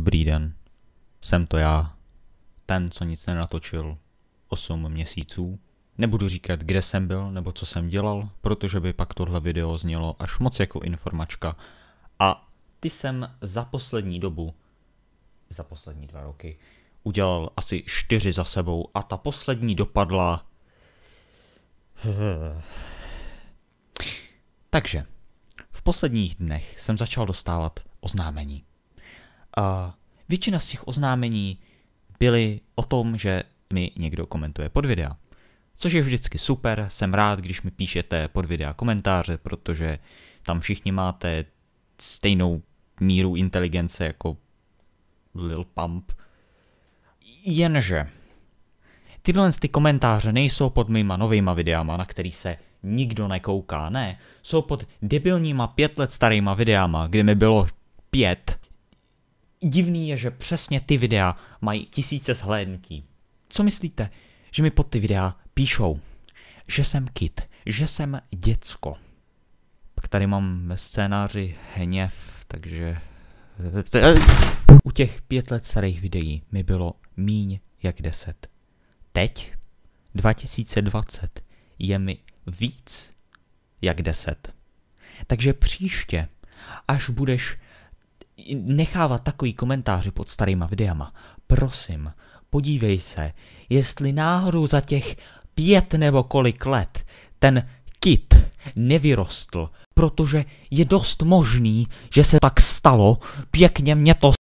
Dobrý den, jsem to já, ten, co nic nenatočil 8 měsíců. Nebudu říkat, kde jsem byl nebo co jsem dělal, protože by pak tohle video znělo až moc jako informačka. A ty jsem za poslední dobu, za poslední dva roky, udělal asi čtyři za sebou a ta poslední dopadla... Takže, v posledních dnech jsem začal dostávat oznámení. A většina z těch oznámení byly o tom, že mi někdo komentuje pod videa. Což je vždycky super, jsem rád, když mi píšete pod videa komentáře, protože tam všichni máte stejnou míru inteligence jako Lil Pump. Jenže tyhle ty komentáře nejsou pod mýma novýma videama, na který se nikdo nekouká, ne. Jsou pod debilníma pět let starýma videama, kde mi bylo pět Divný je, že přesně ty videa mají tisíce zhlédnutí. Co myslíte, že mi pod ty videa píšou? Že jsem kid, že jsem děcko. Pak tady mám ve scénáři hněv, takže... U těch pět let starých videí mi bylo míň jak deset. Teď, 2020, je mi víc jak deset. Takže příště, až budeš nechávat takový komentáři pod starýma videama. Prosím, podívej se, jestli náhodou za těch pět nebo kolik let ten kit nevyrostl, protože je dost možný, že se tak stalo, pěkně mě to